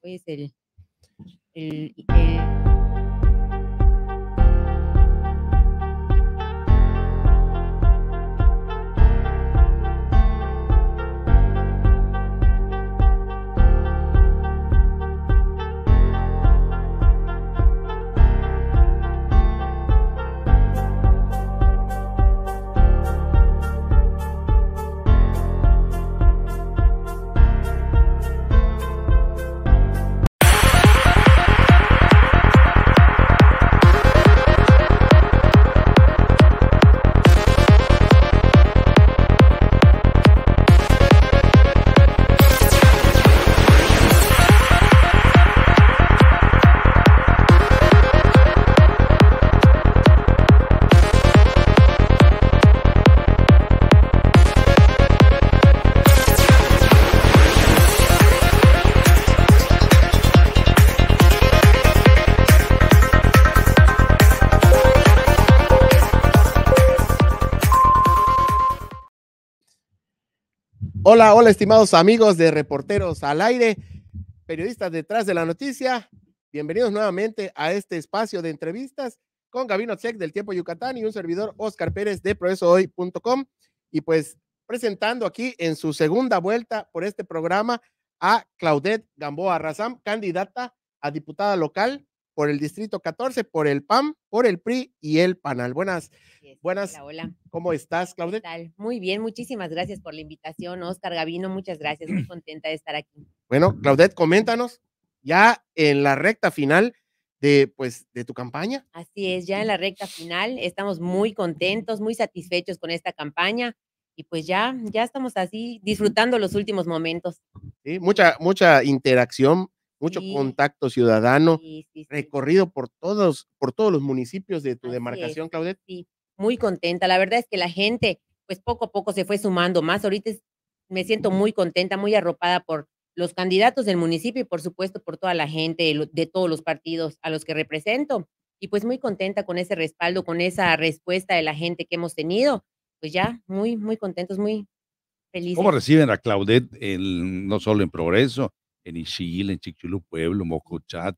pues el, el, el Hola, hola, estimados amigos de Reporteros al Aire, periodistas detrás de la noticia. Bienvenidos nuevamente a este espacio de entrevistas con Gabino Check del Tiempo Yucatán y un servidor Oscar Pérez de proesohoy.com. Y pues presentando aquí en su segunda vuelta por este programa a Claudette Gamboa Razam, candidata a diputada local por el Distrito 14, por el PAM, por el PRI y el PANAL. Buenas, buenas. Hola, hola, ¿Cómo estás, Claudette? tal? Muy bien, muchísimas gracias por la invitación, Oscar Gavino, muchas gracias, muy contenta de estar aquí. Bueno, Claudette, coméntanos, ya en la recta final, de, pues, de tu campaña. Así es, ya en la recta final estamos muy contentos, muy satisfechos con esta campaña y pues ya, ya estamos así disfrutando los últimos momentos. Sí, mucha, mucha interacción mucho contacto ciudadano, recorrido por todos, por todos los municipios de tu demarcación, Claudette. muy contenta. La verdad es que la gente, pues poco a poco se fue sumando más. Ahorita me siento muy contenta, muy arropada por los candidatos del municipio y por supuesto por toda la gente de todos los partidos a los que represento. Y pues muy contenta con ese respaldo, con esa respuesta de la gente que hemos tenido. Pues ya, muy, muy contentos, muy felices. ¿Cómo reciben a Claudette no solo en Progreso, en Ixil, en Chichulú Pueblo,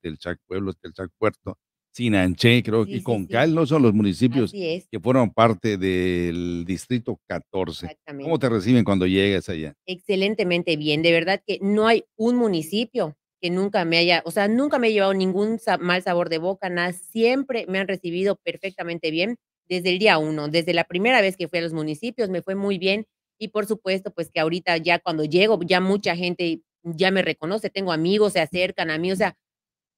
el Chac Pueblo, Chac Puerto, Sinanché, creo que con Concal no son los municipios que fueron parte del distrito 14. ¿Cómo te reciben cuando llegas allá? Excelentemente bien, de verdad que no hay un municipio que nunca me haya, o sea, nunca me he llevado ningún mal sabor de boca, nada, siempre me han recibido perfectamente bien desde el día uno, desde la primera vez que fui a los municipios, me fue muy bien y por supuesto, pues que ahorita ya cuando llego, ya mucha gente ya me reconoce, tengo amigos, se acercan a mí, o sea,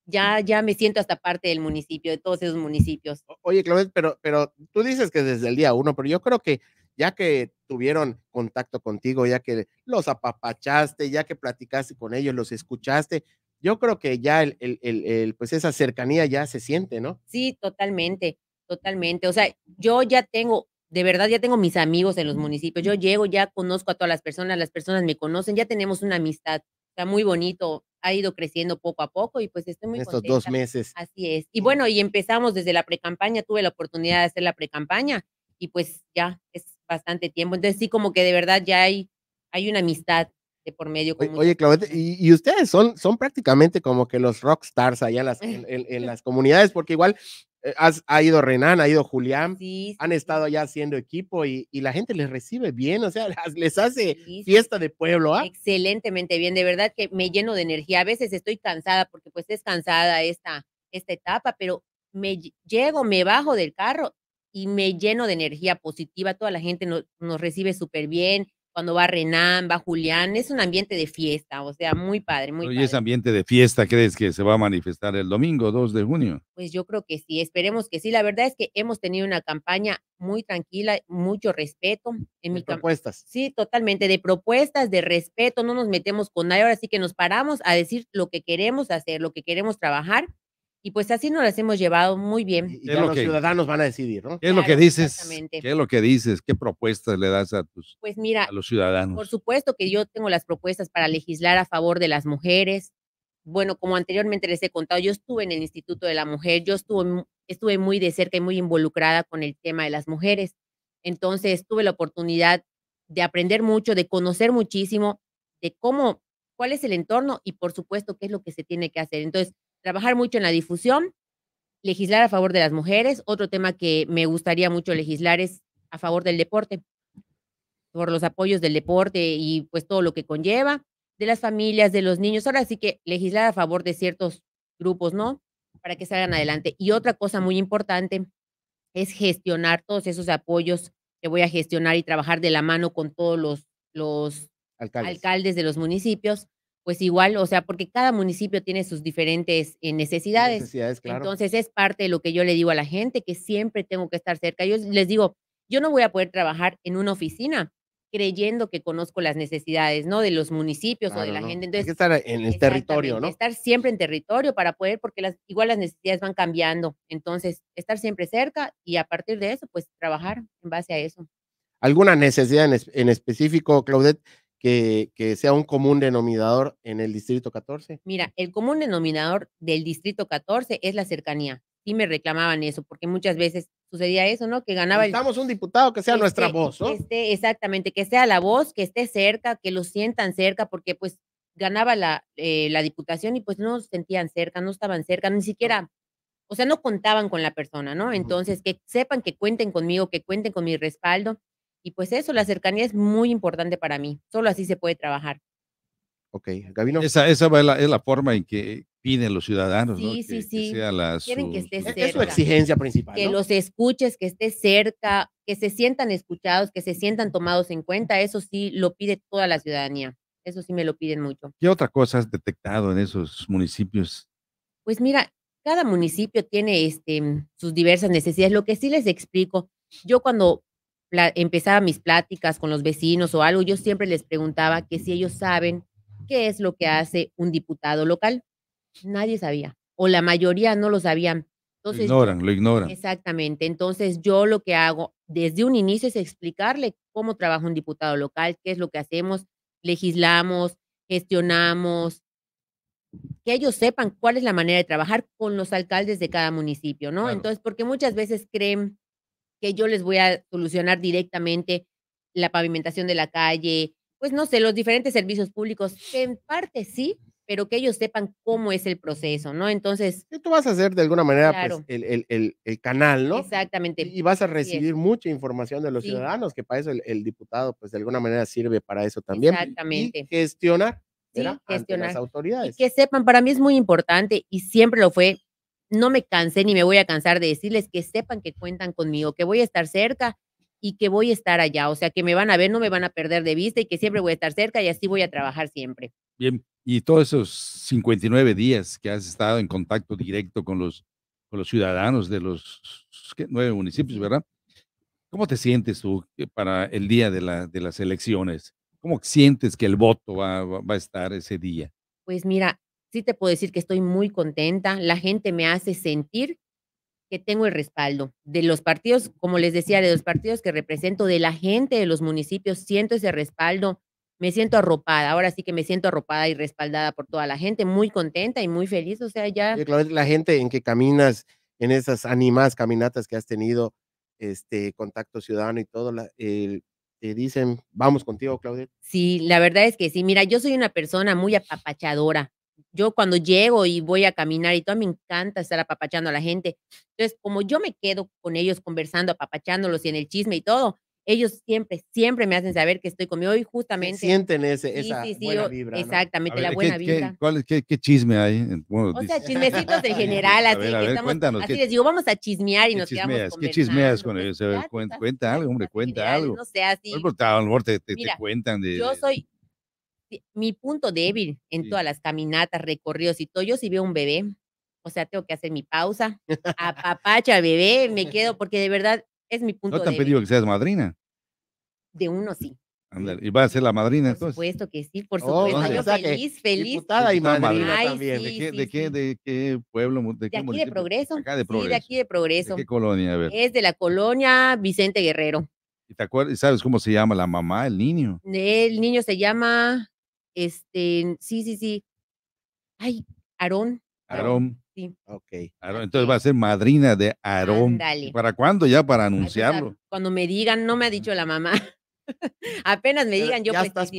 ya, ya me siento hasta parte del municipio, de todos esos municipios. Oye, Claudet, pero, pero tú dices que desde el día uno, pero yo creo que ya que tuvieron contacto contigo, ya que los apapachaste, ya que platicaste con ellos, los escuchaste, yo creo que ya el, pues esa cercanía ya se siente, ¿no? Sí, totalmente, totalmente. O sea, yo ya tengo de verdad ya tengo mis amigos en los municipios, yo llego, ya conozco a todas las personas, las personas me conocen, ya tenemos una amistad, está muy bonito, ha ido creciendo poco a poco y pues estoy muy Estos dos meses. Así es. Y bueno, y empezamos desde la pre-campaña, tuve la oportunidad de hacer la pre-campaña y pues ya es bastante tiempo, entonces sí como que de verdad ya hay, hay una amistad de por medio. oye, Claudette, y, ustedes son, son prácticamente como que los rockstars allá las, en las comunidades, porque igual eh, ha ido Renan, ha ido Julián, han estado allá haciendo equipo y, la gente les recibe bien, o sea, les hace fiesta de pueblo. ¿ah? Excelentemente bien, de verdad que me lleno de energía. A veces estoy cansada porque pues es cansada esta, esta etapa, pero me llego, me bajo del carro y me lleno de energía positiva. Toda la gente nos recibe súper bien, cuando va Renan, va Julián, es un ambiente de fiesta, o sea, muy padre, muy Oye, ese ambiente de fiesta crees que se va a manifestar el domingo 2 de junio? Pues yo creo que sí, esperemos que sí. La verdad es que hemos tenido una campaña muy tranquila, mucho respeto. Mm, en de propuestas. Sí, totalmente, de propuestas, de respeto, no nos metemos con nadie, ahora sí que nos paramos a decir lo que queremos hacer, lo que queremos trabajar y pues así nos las hemos llevado muy bien. Y, los ciudadanos van a decidir, ¿no? ¿Qué es lo que dices? ¿Qué es lo que dices? ¿Qué propuestas le das a tus pues mira, los ciudadanos? Por supuesto que yo tengo las propuestas para legislar a favor de las mujeres. Bueno, como anteriormente les he contado, yo estuve en el Instituto de la Mujer, yo estuve, estuve muy de cerca y muy involucrada con el tema de las mujeres. Entonces tuve la oportunidad de aprender mucho, de conocer muchísimo de cómo, cuál es el entorno y por supuesto qué es lo que se tiene que hacer. Entonces, trabajar mucho en la difusión, legislar a favor de las mujeres. Otro tema que me gustaría mucho legislar es a favor del deporte, por los apoyos del deporte y pues todo lo que conlleva, de las familias, de los niños. Ahora sí que legislar a favor de ciertos grupos, ¿no? Para que salgan adelante. Y otra cosa muy importante es gestionar todos esos apoyos que voy a gestionar y trabajar de la mano con todos los, los alcaldes de los municipios pues igual, o sea, porque cada municipio tiene sus diferentes eh, necesidades. Entonces es parte de lo que yo le digo a la gente, que siempre tengo que estar cerca. Yo les digo, yo no voy a poder trabajar en una oficina creyendo que conozco las necesidades, ¿no? De los municipios o ah, de la gente. Entonces, Hay que estar en el territorio, ¿no? Estar siempre en territorio para poder, porque las, igual las necesidades van cambiando. Entonces, estar siempre cerca y a partir de eso, pues trabajar en base a eso. ¿Alguna necesidad en específico, Claudette, que, sea un común denominador en el distrito 14? Mira, el común denominador del distrito 14 es la cercanía. Sí me reclamaban eso, porque muchas veces sucedía eso, ¿no? Que ganaba. Estamos un diputado que sea nuestra este, voz, ¿no? exactamente, que sea la voz, que esté cerca, que lo sientan cerca, porque pues ganaba la, eh, la diputación y pues no sentían cerca, no estaban cerca, ni siquiera o sea, no contaban con la persona, ¿no? Entonces, que sepan que cuenten conmigo, que cuenten con mi respaldo y pues eso, la cercanía es muy importante para mí. Solo así se puede trabajar. Ok, Gabino. Esa, esa es, la, forma en que piden los ciudadanos. ¿no? sí, sí, sí. Quieren que esté cerca. Es su exigencia principal. Que los escuches, que esté cerca, que se sientan escuchados, que se sientan tomados en cuenta. Eso sí lo pide toda la ciudadanía. Eso sí me lo piden mucho. ¿Qué otra cosa has detectado en esos municipios? Pues mira, cada municipio tiene este, sus diversas necesidades. Lo que sí les explico, yo cuando empezaba mis pláticas con los vecinos o algo, yo siempre les preguntaba que si ellos saben qué es lo que hace un diputado local. Nadie sabía, o la mayoría no lo sabían. Entonces, lo ignoran, lo ignoran. Exactamente. Entonces, yo lo que hago desde un inicio es explicarle cómo trabaja un diputado local, qué es lo que hacemos, legislamos, gestionamos, que ellos sepan cuál es la manera de trabajar con los alcaldes de cada municipio, ¿no? Entonces, porque muchas veces creen que yo les voy a solucionar directamente la pavimentación de la calle, pues no sé, los diferentes servicios públicos, que en parte sí, pero que ellos sepan cómo es el proceso, ¿no? Entonces... Tú vas a hacer de alguna manera pues, el, el, canal, ¿no? Exactamente. Y vas a recibir mucha información de los ciudadanos, que para eso el, diputado, pues de alguna manera sirve para eso también. Exactamente. gestionar, gestionar. las autoridades. que sepan, para mí es muy importante y siempre lo fue no me cansé ni me voy a cansar de decirles que sepan que cuentan conmigo, que voy a estar cerca y que voy a estar allá. O sea, que me van a ver, no me van a perder de vista y que siempre voy a estar cerca y así voy a trabajar siempre. Bien, y todos esos 59 días que has estado en contacto directo con los, con los ciudadanos de los nueve municipios, ¿verdad? ¿Cómo te sientes tú eh, para el día de, la, de las elecciones? ¿Cómo sientes que el voto va a estar ese día? Pues mira, sí te puedo decir que estoy muy contenta. La gente me hace sentir que tengo el respaldo de los partidos, como les decía, de los partidos que represento, de la gente de los municipios, siento ese respaldo, me siento arropada, ahora sí que me siento arropada y respaldada por toda la gente, muy contenta y muy feliz, o sea, ya... La gente en que caminas, en esas animadas caminatas que has tenido, este contacto ciudadano y todo, te dicen, vamos contigo, Claudia. Sí, la verdad es que sí, mira, yo soy una persona muy apapachadora, yo cuando llego y voy a caminar y todo, me encanta estar apapachando a la gente. Entonces, como yo me quedo con ellos conversando, apapachándolos y en el chisme y todo, ellos siempre, siempre me hacen saber que estoy conmigo y justamente... Sienten ese, esa buena vibra. Exactamente, la buena vida vibra. Qué, chisme hay? o sea, chismecitos en general, así a ver, cuéntanos, les digo, vamos a chismear y nos chismeas, ¿Qué chismeas con pues, ellos? cuenta, algo, hombre, cuenta algo. No sé, así... No, a lo mejor te, te cuentan de... Yo soy, mi punto débil en todas las caminatas, recorridos y todo, yo si veo un bebé, o sea, tengo que hacer mi pausa, apapacha bebé, me quedo, porque de verdad es mi punto débil. ¿No te han pedido que seas madrina? De uno sí. ¿Y va a ser la madrina entonces? Por supuesto que sí, por oh, supuesto. yo feliz, feliz. ¿De, qué, de, qué, pueblo? ¿De, qué aquí de Progreso. de Progreso. Sí, de aquí de Progreso. qué colonia? Es de la colonia Vicente Guerrero. ¿Y te acuerdas, sabes cómo se llama la mamá, el niño? El niño se llama este, sí, sí, sí. Ay, Aarón. Aarón. Sí. Ok. entonces va a ser madrina de Aarón. Dale. ¿Para cuándo ya? Para pues, anunciarlo. Cuando me digan, no me ha dicho la mamá. Apenas me digan, yo ya estás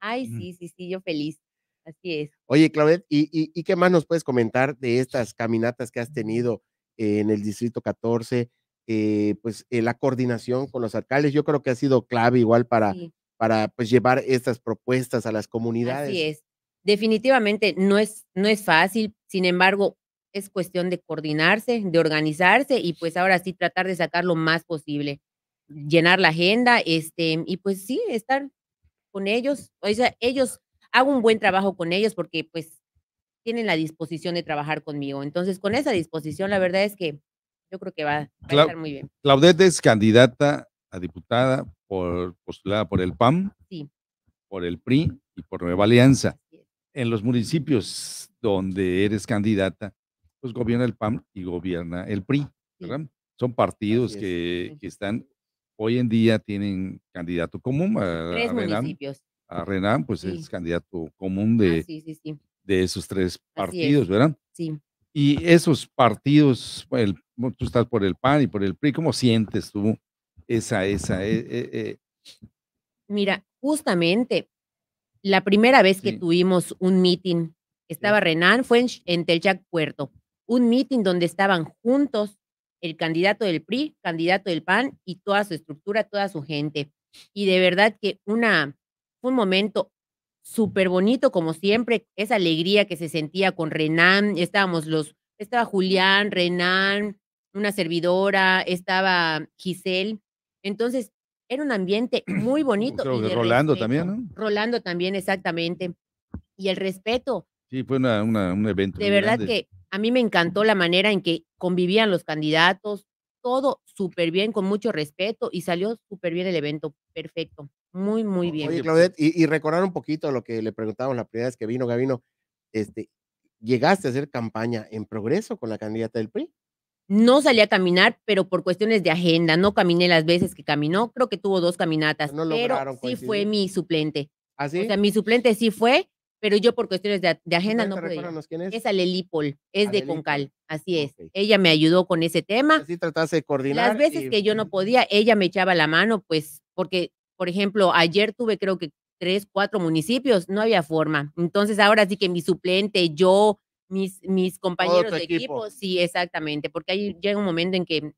Ay, sí, sí, sí, yo feliz. Así es. Oye, Claudette, ¿y, qué más nos puedes comentar de estas caminatas que has tenido en el Distrito 14? Eh, pues eh, la coordinación con los alcaldes, yo creo que ha sido clave igual para para pues llevar estas propuestas a las comunidades. Así es. Definitivamente no es, no es fácil, sin embargo, es cuestión de coordinarse, de organizarse y pues ahora sí tratar de sacar lo más posible, llenar la agenda, este, y pues sí, estar con ellos, o sea, ellos, hago un buen trabajo con ellos porque pues tienen la disposición de trabajar conmigo. Entonces, con esa disposición, la verdad es que yo creo que va, a estar muy bien. Claudette es candidata diputada por, postulada por el PAM, por el PRI y por Nueva Alianza. En los municipios donde eres candidata, pues gobierna el PAM y gobierna el PRI. ¿verdad? Son partidos que, están, hoy en día tienen candidato común. A, Renan, A Renan, pues es candidato común de, ah, de esos tres partidos, ¿verdad? Sí. Y esos partidos, tú estás por el PAN y por el PRI, ¿cómo sientes tú esa, esa. E, e, e. Mira, justamente la primera vez que tuvimos un meeting, estaba Renan, fue en, el Teljac Puerto, un meeting donde estaban juntos el candidato del PRI, candidato del PAN y toda su estructura, toda su gente. Y de verdad que una, fue un momento súper bonito, como siempre, esa alegría que se sentía con Renan, estábamos los, estaba Julián, Renan, una servidora, estaba Giselle, entonces, era un ambiente muy bonito. Rolando también, ¿no? Rolando también, exactamente. Y el respeto. Sí, fue un evento. De verdad que a mí me encantó la manera en que convivían los candidatos, todo súper bien, con mucho respeto y salió súper bien el evento, perfecto, muy, muy bien. Oye, Claudette, y, recordar un poquito lo que le preguntamos la primera vez que vino Gavino, este, ¿llegaste a hacer campaña en progreso con la candidata del PRI? No salí a caminar, pero por cuestiones de agenda, no caminé las veces que caminó, creo que tuvo dos caminatas, no pero sí fue mi suplente. Así. ¿Ah, o sea, mi suplente sí fue, pero yo por cuestiones de, agenda no pude quién es? es Alelipol, es de Concal, así es. Ella me ayudó con ese tema. Así trataste de coordinar. Las veces que yo no podía, ella me echaba la mano, pues, porque, por ejemplo, ayer tuve creo que tres, cuatro municipios, no había forma. Entonces, ahora sí que mi suplente, yo, mis, compañeros de equipo. Sí, exactamente, porque ahí llega un momento en que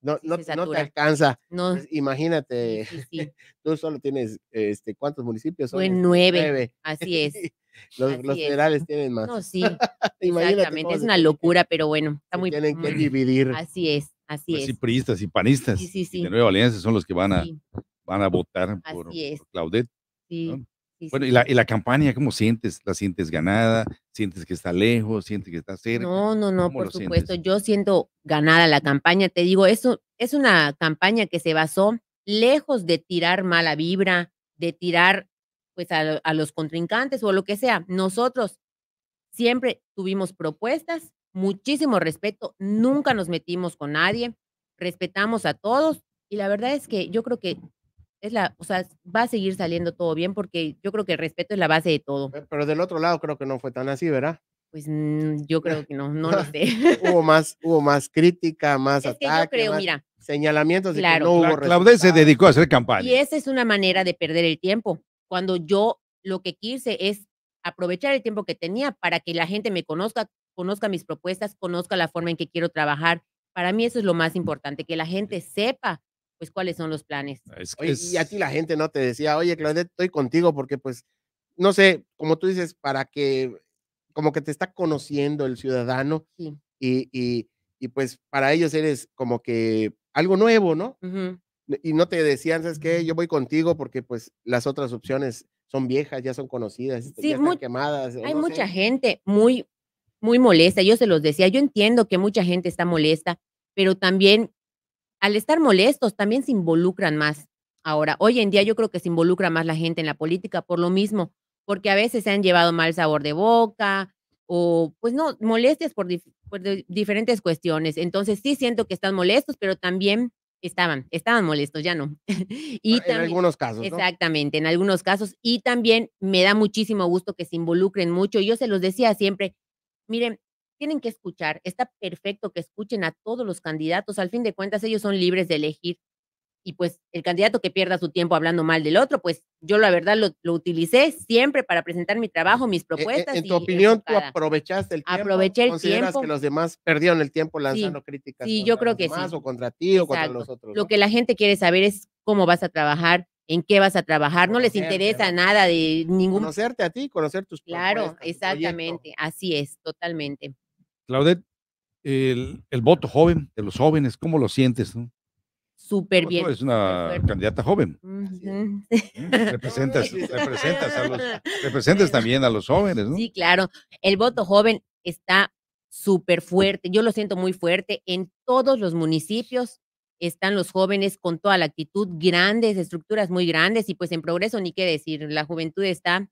no, te alcanza. Pues, imagínate, tú solo tienes, este, ¿cuántos municipios son? Pues, este, nueve. Así es. los, federales tienen más. No, sí. Exactamente, es una locura, pero bueno, está muy... Tienen que dividir. Así es. Así pues es. Y y panistas de Nueva Alianza son los que van a, van a votar por, Claudette bueno, Y, la, campaña, ¿cómo sientes? ¿La sientes ganada? ¿Sientes que está lejos? ¿Sientes que está cerca? No, no, no, por supuesto. Yo siento ganada la campaña. Te digo, eso es una campaña que se basó lejos de tirar mala vibra, de tirar pues a, a los contrincantes o lo que sea. Nosotros siempre tuvimos propuestas, muchísimo respeto, nunca nos metimos con nadie, respetamos a todos y la verdad es que yo creo que es la, o sea, va a seguir saliendo todo bien porque yo creo que el respeto es la base de todo. Eh, pero del otro lado creo que no fue tan así, ¿verdad? Pues mm, yo creo que no, no lo sé. hubo más, hubo más crítica, más ataques, señalamientos claro, que no hubo Claudia se dedicó a hacer campaña. Y esa es una manera de perder el tiempo. Cuando yo lo que quise es aprovechar el tiempo que tenía para que la gente me conozca, conozca mis propuestas, conozca la forma en que quiero trabajar. Para mí eso es lo más mm. importante, que la gente sepa pues cuáles son los planes. Ah, y a la gente no te decía, oye, Claudette, estoy contigo porque pues, no sé, como tú dices, para que, como que te está conociendo el ciudadano y, y, pues para ellos eres como que algo nuevo, ¿no? Y no te decían, ¿sabes qué? Yo voy contigo porque pues las otras opciones son viejas, ya son conocidas, ya están quemadas. Hay mucha gente muy, muy molesta, yo se los decía, yo entiendo que mucha gente está molesta, pero también al estar molestos también se involucran más. Ahora, hoy en día yo creo que se involucra más la gente en la política por lo mismo, porque a veces se han llevado mal sabor de boca o pues no, molestias por, diferentes cuestiones. Entonces sí siento que están molestos, pero también estaban, estaban molestos, ya no. Ah, en algunos casos. Exactamente, en algunos casos. Y también me da muchísimo gusto que se involucren mucho. Yo se los decía siempre, miren, tienen que escuchar. Está perfecto que escuchen a todos los candidatos. Al fin de cuentas, ellos son libres de elegir. Y pues el candidato que pierda su tiempo hablando mal del otro, pues yo la verdad lo, utilicé siempre para presentar mi trabajo, mis e, e, propuestas. en tu opinión, tú aprovechaste el tiempo. Aproveché el ¿Consideras que los demás perdieron el tiempo lanzando críticas? Sí, yo creo que demás, sí. O contra ti o contra los otros. Lo que la gente quiere saber es cómo vas a trabajar, en qué vas a trabajar, no les interesa nada de ningún. Conocerte a ti, conocer tus Claro, exactamente, así es, totalmente. Claudette, el, voto joven de los jóvenes, ¿cómo lo sientes? Súper bien. Es una candidata joven. Mm, representas, representas también a los jóvenes, ¿no? Sí, claro. El voto joven está súper fuerte. Yo lo siento muy fuerte. En todos los municipios están los jóvenes con toda la actitud, grandes estructuras muy grandes y pues en progreso ni qué decir. La juventud está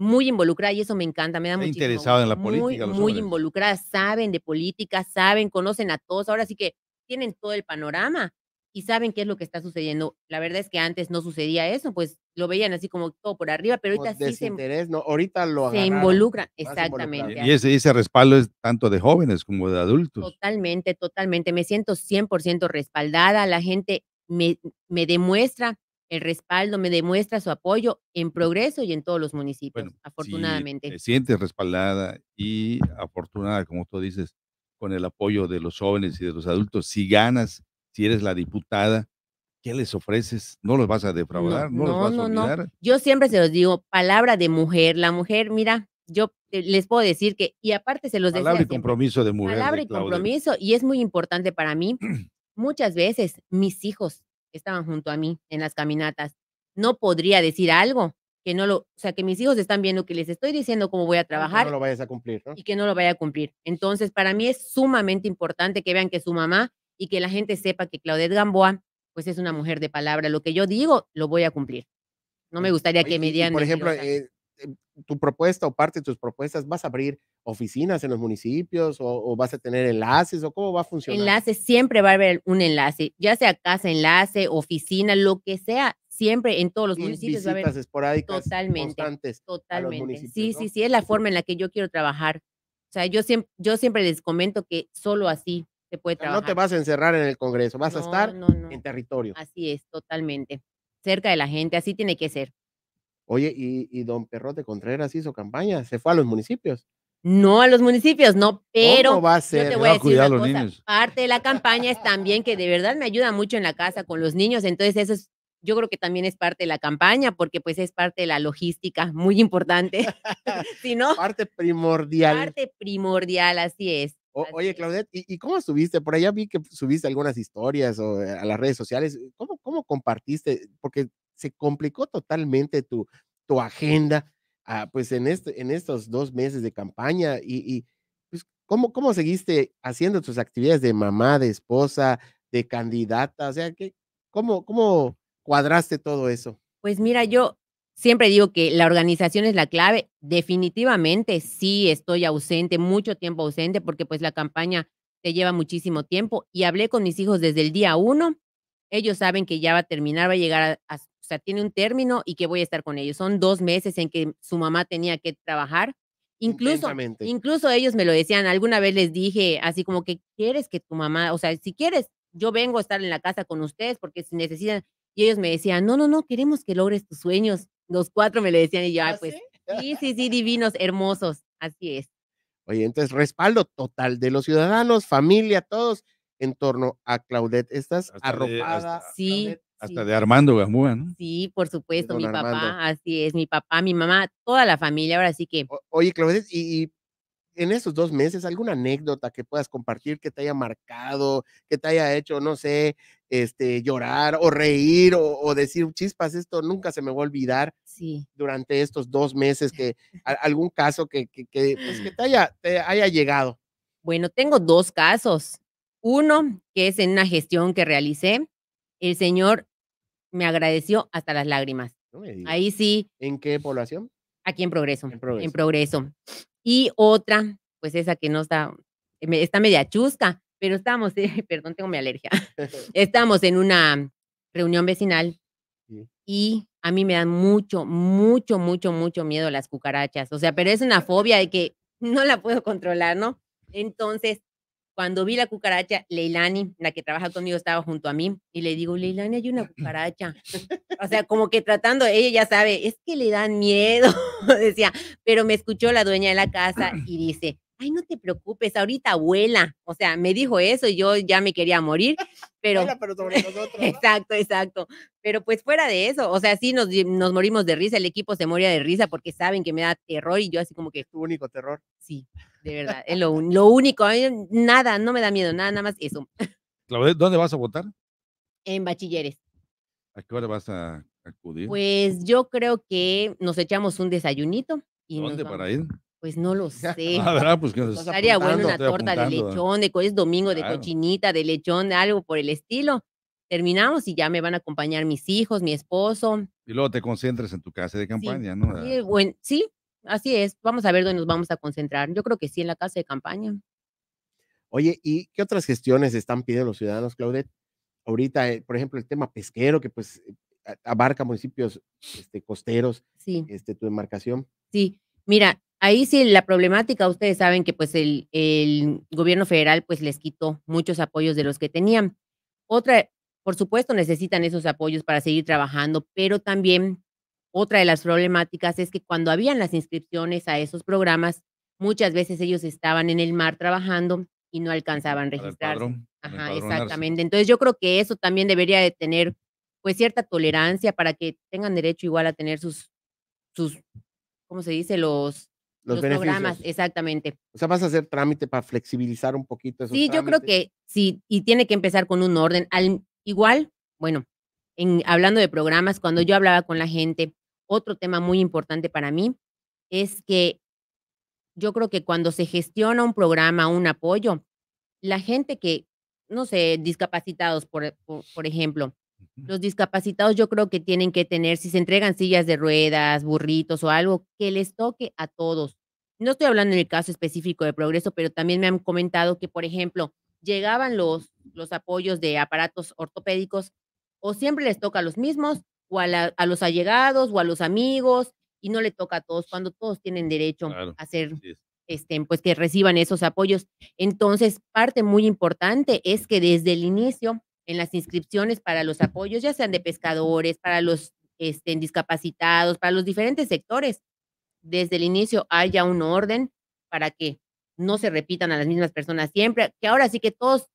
muy involucrada y eso me encanta, me da mucho. Interesado en la política. Muy, muy involucrada, saben de política, saben, conocen a todos, ahora sí que tienen todo el panorama y saben qué es lo que está sucediendo. La verdad es que antes no sucedía eso, pues lo veían así como todo por arriba, pero ahorita sí se, no, lo se involucran, exactamente. Y ese, ese respaldo es tanto de jóvenes como de adultos. Totalmente, totalmente. Me siento 100% respaldada, la gente me, me demuestra el respaldo, me demuestra su apoyo en progreso y en todos los municipios, afortunadamente. Si te sientes respaldada y afortunada, como tú dices, con el apoyo de los jóvenes y de los adultos, si ganas, si eres la diputada, ¿qué les ofreces? No los vas a defraudar, no, no, no Yo siempre se los digo, palabra de mujer, la mujer, mira, yo les puedo decir que, y aparte se los Palabra y compromiso de mujer. Palabra y compromiso, y es muy importante para mí. Muchas veces mis hijos estaban junto a mí en las caminatas. No podría decir algo que no lo, o sea, que mis hijos están viendo que les estoy diciendo cómo voy a ah, trabajar. a cumplir, Y que no lo vaya a cumplir. Entonces, para mí es sumamente importante que vean que su mamá y que la gente sepa que Claudette Gamboa, pues es una mujer de palabra. Lo que yo digo, lo voy a cumplir. No me gustaría que me dieran. Por ejemplo, eh, tu propuesta o parte de tus propuestas, ¿vas a abrir oficinas en los municipios o, vas a tener enlaces o cómo va a funcionar? Enlaces, siempre va a haber un enlace, ya sea casa, enlace, oficina, lo que sea, siempre en todos los municipios va a haber totalmente, constantes totalmente. sí, sí, sí, es la forma en la que yo quiero trabajar. O sea, yo siempre, yo siempre les comento que solo así se puede trabajar. No te vas a encerrar en el Congreso, vas a estar en territorio. Así es, totalmente. Cerca de la gente, así tiene que ser. Oye, y, y don Perrote Contreras hizo campaña, se fue a los municipios. No a los municipios, no, pero ¿Cómo va a ser? yo te a, los Niños. Parte de la campaña es también que de verdad me ayuda mucho en la casa con los niños, entonces eso es, yo creo que también es parte de la campaña, porque pues es parte de la logística, muy importante. si no, parte primordial. Parte primordial, así es. oye, Claudette, ¿y, cómo subiste? Por allá vi que subiste algunas historias eh, a las redes sociales. ¿Cómo, cómo compartiste? Porque se complicó totalmente tu, tu agenda, ah, pues en, este, en estos dos meses de campaña y, pues, ¿cómo, ¿cómo seguiste haciendo tus actividades de mamá, de esposa, de candidata? O sea, cómo, ¿cómo cuadraste todo eso? Pues mira, yo siempre digo que la organización es la clave. Definitivamente sí estoy ausente, mucho tiempo ausente, porque pues la campaña te lleva muchísimo tiempo. Y hablé con mis hijos desde el día uno. Ellos saben que ya va a terminar, va a llegar a, a, sea, tiene un término y que voy a estar con ellos. Son dos meses en que su mamá tenía que trabajar. Incluso, incluso ellos me lo decían, alguna vez les dije así como que quieres que tu mamá, o sea, si quieres, yo vengo a estar en la casa con ustedes porque si necesitan, y ellos me decían, no, no, no, queremos que logres tus sueños. Los cuatro me lo decían y yo, ¿Ah, pues, sí, sí, sí, divinos, hermosos, así es. Oye, entonces, respaldo total de los ciudadanos, familia, todos en torno a Claudette. Estás arropada. sí. Hasta de Armando Gamúa, ¿no? Sí, por supuesto, mi papá, así es, mi papá, mi mamá, toda la familia, ahora sí que. oye, Claudia, y, en esos dos meses, alguna anécdota que puedas compartir que te haya marcado, que te haya hecho, no sé, este, llorar o reír o, decir, chispas, esto nunca se me va a olvidar sí. durante estos dos meses, que algún caso que, que, pues, que te, haya, te haya llegado. Bueno, tengo dos casos. Uno, que es en una gestión que realicé, el señor me agradeció hasta las lágrimas. Ahí sí. ¿En qué población? Aquí en Progreso. En Progreso. Y otra, pues esa que no está, está media chusca, pero estamos, perdón, tengo mi alergia. estamos en una reunión vecinal y a mí me dan mucho, mucho, mucho, mucho miedo las cucarachas. O sea, pero es una fobia de que no la puedo controlar, ¿no? Entonces, cuando vi la cucaracha, Leilani, la que trabaja conmigo, estaba junto a mí y le digo, Leilani, hay una cucaracha. o sea, como que tratando, ella ya sabe, es que le dan miedo, decía, pero me escuchó la dueña de la casa y dice, ay, no te preocupes, ahorita vuela. O sea, me dijo eso y yo ya me quería morir, pero... pero exacto, exacto. Pero pues fuera de eso, o sea, sí nos, morimos de risa, el equipo se moría de risa porque saben que me da terror y yo así como que... Tu único terror. Sí, de verdad, es lo, único, nada, no me da miedo, nada, nada más eso. ¿Dónde vas a votar? En bachilleres. ¿A qué hora vas a acudir? Pues yo creo que nos echamos un desayunito. Y ¿Dónde para ir? Pues no lo sé. Ah, ¿verdad? Pues que Estaría bueno una torta de lechón, es domingo de cochinita, de lechón, algo por el estilo. Terminamos y ya me van a acompañar mis hijos, mi esposo. Y luego te concentras en tu casa de campaña, ¿no? Ah. Sí, así es. Vamos a ver dónde nos vamos a concentrar. Yo creo que sí en la casa de campaña. Oye, ¿y qué otras gestiones están pidiendo los ciudadanos, Claudette? Ahorita, eh, por ejemplo, el tema pesquero, que pues eh, abarca municipios este, costeros, sí. este, tu demarcación. Sí, mira, Ahí sí, la problemática, ustedes saben que pues el, el, gobierno federal pues les quitó muchos apoyos de los que tenían. Otra, por supuesto, necesitan esos apoyos para seguir trabajando, pero también otra de las problemáticas es que cuando habían las inscripciones a esos programas, muchas veces ellos estaban en el mar trabajando y no alcanzaban a registrarse. Ajá, exactamente. Entonces yo creo que eso también debería de tener pues cierta tolerancia para que tengan derecho igual a tener sus, sus ¿cómo se dice? Los los, programas, exactamente. O sea, vas a hacer trámite para flexibilizar un poquito esos Sí, yo creo que sí, y tiene que empezar con un orden. Al, igual, bueno, en, hablando de programas, cuando yo hablaba con la gente, otro tema muy importante para mí es que yo creo que cuando se gestiona un programa, un apoyo, la gente que, no sé, discapacitados, por, por ejemplo, los discapacitados yo creo que tienen que tener, si se entregan sillas de ruedas, burritos o algo, que les toque a todos. No estoy hablando en el caso específico de progreso, pero también me han comentado que, por ejemplo, llegaban los, los apoyos de aparatos ortopédicos o siempre les toca a los mismos o a, los allegados o a los amigos y no le toca a todos cuando todos tienen derecho a hacer, este, pues que reciban esos apoyos. Entonces, parte muy importante es que desde el inicio en las inscripciones para los apoyos, ya sean de pescadores, para los este, discapacitados, para los diferentes sectores. Desde el inicio haya un orden para que no se repitan a las mismas personas siempre, que ahora sí que todos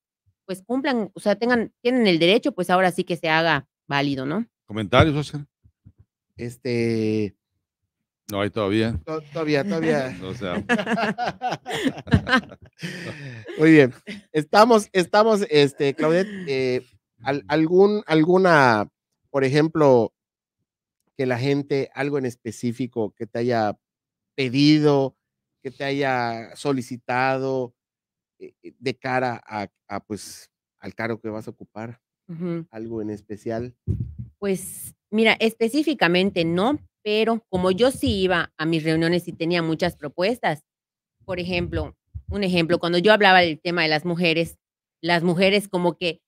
pues cumplan, o sea, tengan, tienen el derecho, pues ahora sí que se haga válido, ¿no? Comentarios, Oscar. Este, no hay todavía. todavía, todavía. O sea. Muy bien. Estamos, estamos, este, Claudette, eh, algún, alguna, por ejemplo, que la gente, algo en específico que te haya pedido, que te haya solicitado eh, eh, de cara a, pues, al cargo que vas a ocupar? ¿Algo en especial? Pues, mira, específicamente no, pero como yo sí iba a mis reuniones y tenía muchas propuestas, por ejemplo, un ejemplo, cuando yo hablaba del tema de las mujeres, las mujeres como que,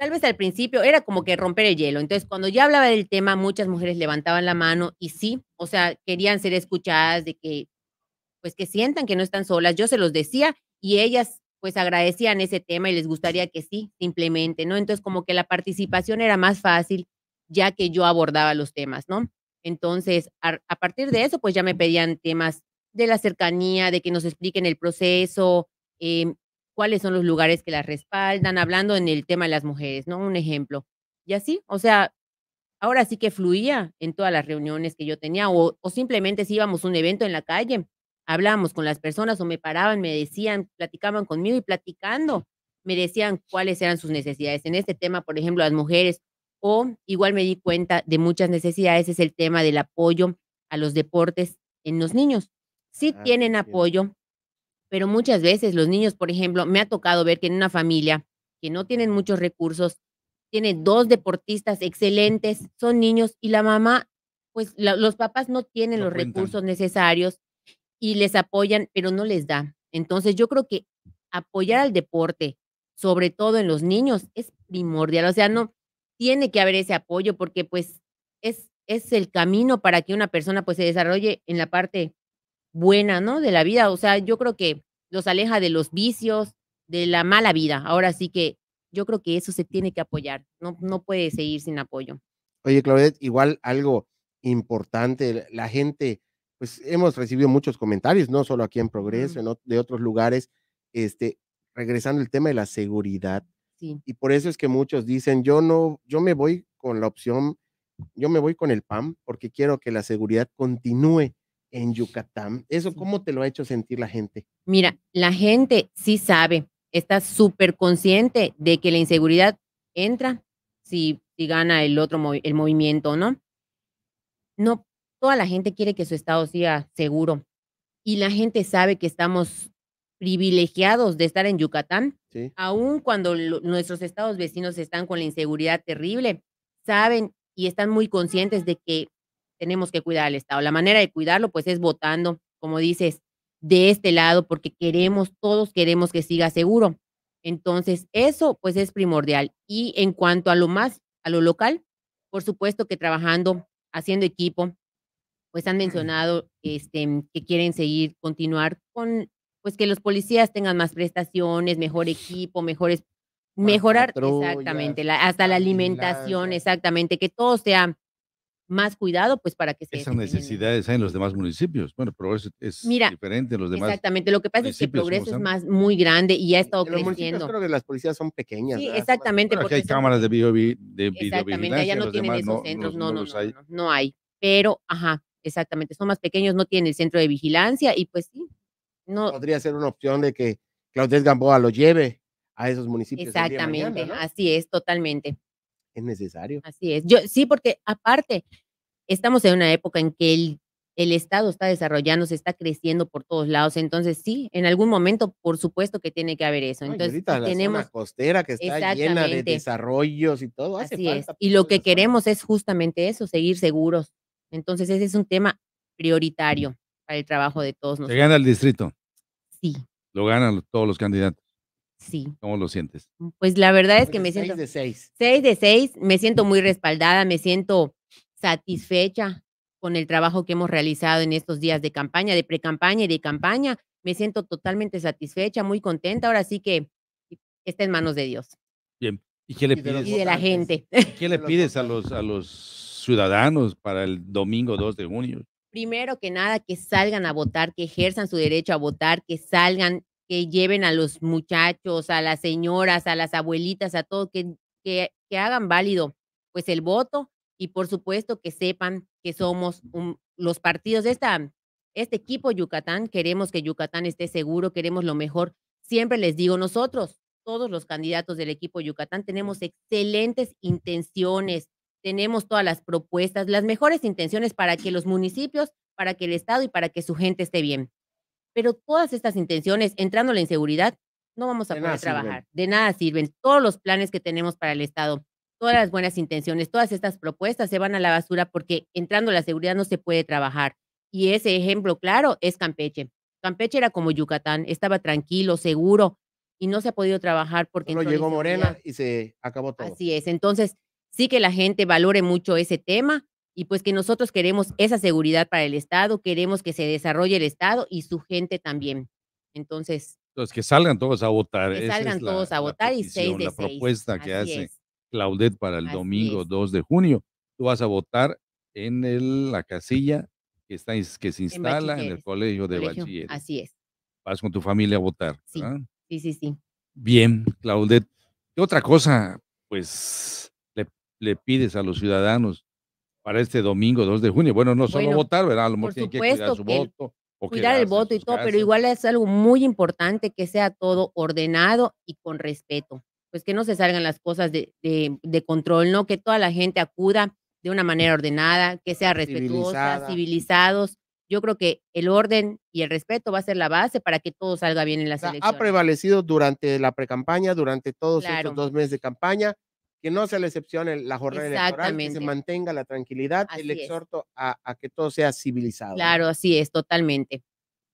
tal vez al principio era como que romper el hielo. Entonces, cuando yo hablaba del tema, muchas mujeres levantaban la mano y sí, o sea, querían ser escuchadas, de que, pues que sientan que no están solas. Yo se los decía y ellas pues agradecían ese tema y les gustaría que sí, simplemente, ¿no? Entonces, como que la participación era más fácil ya que yo abordaba los temas, ¿no? Entonces, a, partir de eso, pues ya me pedían temas de la cercanía, de que nos expliquen el proceso, em, cuáles son los lugares que las respaldan, hablando en el tema de las mujeres, ¿no? Un ejemplo. Y así, o sea, ahora sí que fluía en todas las reuniones que yo tenía o, o simplemente si íbamos a un evento en la calle, hablábamos con las personas o me paraban, me decían, platicaban conmigo y platicando, me decían cuáles eran sus necesidades. En este tema, por ejemplo, las mujeres, o igual me di cuenta de muchas necesidades, es el tema del apoyo a los deportes en los niños. Sí ah, tienen apoyo, pero muchas veces los niños, por ejemplo, me ha tocado ver que en una familia que no tienen muchos recursos, tiene dos deportistas excelentes, son niños y la mamá, pues los papás no tienen los recursos necesarios y les apoyan, pero no les da. Entonces yo creo que apoyar al deporte, sobre todo en los niños, es primordial. O sea, no, tiene que haber ese apoyo porque pues es, es el camino para que una persona pues se desarrolle en la parte buena, ¿no? De la vida. O sea, yo creo que los aleja de los vicios, de la mala vida. Ahora sí que yo creo que eso se tiene que apoyar. No, no puede seguir sin apoyo. Oye, Claudette, igual algo importante, la gente, pues hemos recibido muchos comentarios, no solo aquí en Progreso, de otros lugares, este, regresando al tema de la seguridad. Y por eso es que muchos dicen, yo no, yo me voy con la opción, yo me voy con el PAM porque quiero que la seguridad continúe en Yucatán. ¿Eso cómo te lo ha hecho sentir la gente? Mira, la gente sí sabe, está súper consciente de que la inseguridad entra si, si gana el otro el movimiento, ¿no? No, toda la gente quiere que su estado siga seguro y la gente sabe que estamos privilegiados de estar en Yucatán Aún cuando nuestros estados vecinos están con la inseguridad terrible, saben y están muy conscientes de que tenemos que cuidar al estado. La manera de cuidarlo, pues, es votando, como dices, de este lado, porque queremos, todos queremos que siga seguro. Entonces, eso, pues, es primordial. Y en cuanto a lo más, a lo local, por supuesto que trabajando, haciendo equipo, pues han mencionado este, que quieren seguir, continuar con pues que los policías tengan más prestaciones, mejor equipo, mejores, mejorar exactamente, la, hasta la alimentación, exactamente, que todo sea más cuidado, pues para que se... Esas necesidades hay en los demás municipios. Bueno, Progreso es diferente en los demás. Exactamente, lo que pasa es que Progreso es más muy grande y ya ha estado creciendo. los municipios creo que las policías son pequeñas. Sí, exactamente. Bueno, porque hay cámaras de, video, de Exactamente, allá no tienen esos centros, no, no, no, hay. no, no hay. Pero, ajá, exactamente, son más pequeños, no tienen el centro de vigilancia y pues sí, podría ser una opción de que Claudés Gamboa lo lleve a esos municipios. Exactamente, así es, totalmente. Es necesario. Así es. Yo, sí, porque aparte, estamos en una época en que el, el Estado está desarrollando, se está creciendo por todos lados. Entonces, sí, en algún momento, por supuesto que tiene que haber eso. tenemos zona costera que está llena de desarrollos y todo. así es. Y lo que queremos es justamente eso, seguir seguros. Entonces, ese es un tema prioritario para el trabajo de todos nosotros. Se gana el distrito. Sí. Lo ganan todos los candidatos. Sí. ¿Cómo lo sientes? Mm, pues la verdad es pues que me siento. 6 de 6. 6 de 6. Me siento muy respaldada, me siento satisfecha con el trabajo que hemos realizado en estos días de campaña, de pre-campaña y de campaña. Me siento totalmente satisfecha, muy contenta. Ahora sí que está en manos de Dios. Bien. ¿Y qué le pides? la gente. ¿Qué le pides a los, a los ciudadanos para el domingo 2 de junio? primero que nada, que salgan a votar, que ejerzan su derecho a votar, que salgan, que lleven a los muchachos, a las señoras, a las abuelitas, a todo, que, que, hagan válido pues el voto y por supuesto que sepan que somos los partidos de esta, este equipo Yucatán, queremos que Yucatán esté seguro, queremos lo mejor. Siempre les digo, nosotros, todos los candidatos del equipo Yucatán, tenemos excelentes intenciones, tenemos todas las propuestas, las mejores intenciones para que los municipios, para que el Estado y para que su gente esté bien. Pero todas estas intenciones, entrando en la inseguridad, no vamos a poder trabajar. De nada sirven todos los planes que tenemos para el Estado, todas las buenas intenciones, todas estas propuestas se van a la basura porque entrando en la seguridad no se puede trabajar. Y ese ejemplo claro es Campeche. Campeche era como Yucatán, estaba tranquilo, seguro y no se ha podido trabajar porque... no llegó Morena y se acabó todo. Así es. Entonces, sí que la gente valore mucho ese tema y pues que nosotros queremos esa seguridad para el Estado, queremos que se desarrolle el Estado y su gente también. Entonces. Entonces, que salgan todos a votar. Que salgan todos a votar y seis de La propuesta que hace Claudette para el domingo 2 de junio. Tú vas a votar en la casilla que, está, que se instala en, el colegio de Bachiller. Así es. Vas con tu familia a votar. Sí, sí, sí, sí. Bien, Claudette. ¿Qué otra cosa? Pues le pides a los ciudadanos para este domingo 2 de junio? Bueno, no solo votar, ¿verdad? A lo mejor tienen que cuidar su voto. cuidar el voto y todo, pero igual es algo muy importante que sea todo ordenado y con respeto. Pues que no se salgan las cosas de, control, ¿no? Que toda la gente acuda de una manera ordenada, que sea respetuosa, civilizados. Yo creo que el orden y el respeto va a ser la base para que todo salga bien en las Ha prevalecido durante la pre campaña durante todos esos estos dos meses de campaña, que no sea la excepción en la jornada electoral, que se mantenga la tranquilidad, y el exhorto a, que todo sea civilizado. Claro, así es, totalmente.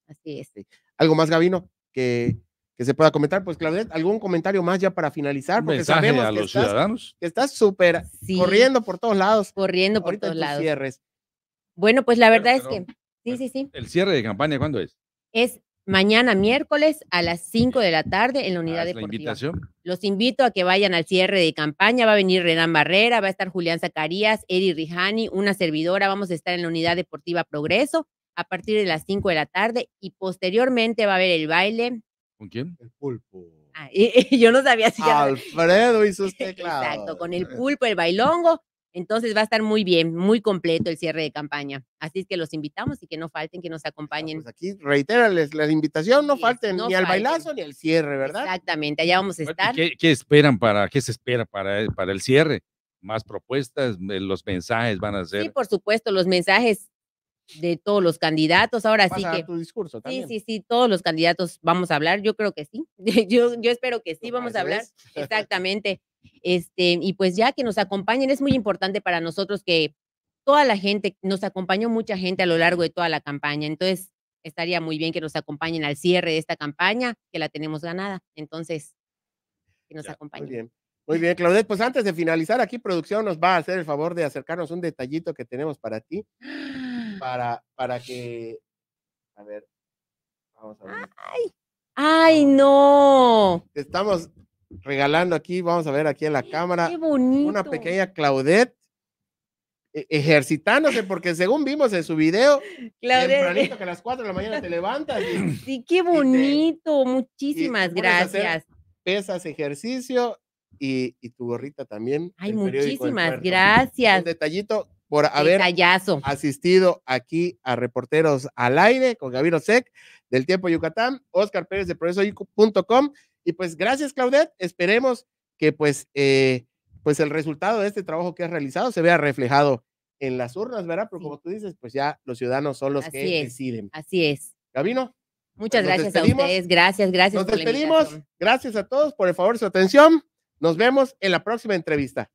Así es. ¿Algo más, Gabino, que, que, se pueda comentar? Pues, claro ¿algún comentario más ya para finalizar? Porque Mensaje a los ciudadanos. Que estás súper corriendo por todos lados. Corriendo por todos lados. Bueno, pues la verdad es que. Sí, eh, sí, sí. ¿El cierre de campaña cuándo es? Es mañana miércoles a las 5 de la tarde en la unidad ah, deportiva. Los invito a que vayan al cierre de campaña, va a venir Renan Barrera, va a estar Julián Zacarías, Eri Rijani, una servidora, vamos a estar en la unidad deportiva Progreso a partir de las 5 de la tarde y posteriormente va a haber el baile. ¿Con quién? El pulpo. Ah, yo no sabía si Alfredo hizo usted. Exacto, con el pulpo, el bailongo entonces va a estar muy bien, muy completo el cierre de campaña. Así es que los invitamos y que no falten, que nos ah, acompañen. Pues, aquí reitérales la invitación, no falten ni al bailazo ni al cierre, ¿verdad? Exactamente, allá vamos a estar. ¿Qué, esperan para, qué se espera para, para el cierre? Más propuestas, los mensajes van a ser. Sí, por supuesto, los mensajes de todos los candidatos. Ahora sí que. Tu discurso también. Sí, sí, sí, todos los candidatos vamos a hablar. Yo creo que sí. Yo, yo espero que sí, vamos a hablar. Exactamente. Este, y pues ya que nos acompañen, es muy importante para nosotros que toda la gente, nos acompañó mucha gente a lo largo de toda la campaña. Entonces, estaría muy bien que nos acompañen al cierre de esta campaña, que la tenemos ganada. Entonces, que nos acompañen. Muy bien. Muy bien, Claudette, pues antes de finalizar aquí, producción nos va a hacer el favor de acercarnos un detallito que tenemos para ti. ¡Ah! para, para que. A ver, vamos a ver. ¡Ay! ¡Ay, no! Te estamos regalando aquí, vamos a ver aquí en la cámara. ¡Qué bonito! Una pequeña Claudette eh, ejercitándose, porque según vimos en su video, tempranito que a las 4 de la mañana te levantas. sí, qué bonito, muchísimas gracias. Pesas ejercicio y, y, tu gorrita también. Ay, muchísimas gracias. Un detallito por haber asistido aquí a Reporteros al Aire con Gabino Sec del Tiempo Yucatán, Oscar Pérez de progresoyucu.com. Y pues gracias, Claudette. Esperemos que pues, eh, pues el resultado de este trabajo que has realizado se vea reflejado en las urnas, ¿verdad? Pero como tú dices, pues ya los ciudadanos son los que deciden. Así es. Gabino. Pues, Muchas gracias a ustedes, gracias, gracias. Nos despedimos, gracias a todos por el favor de su atención. Nos vemos en la próxima entrevista.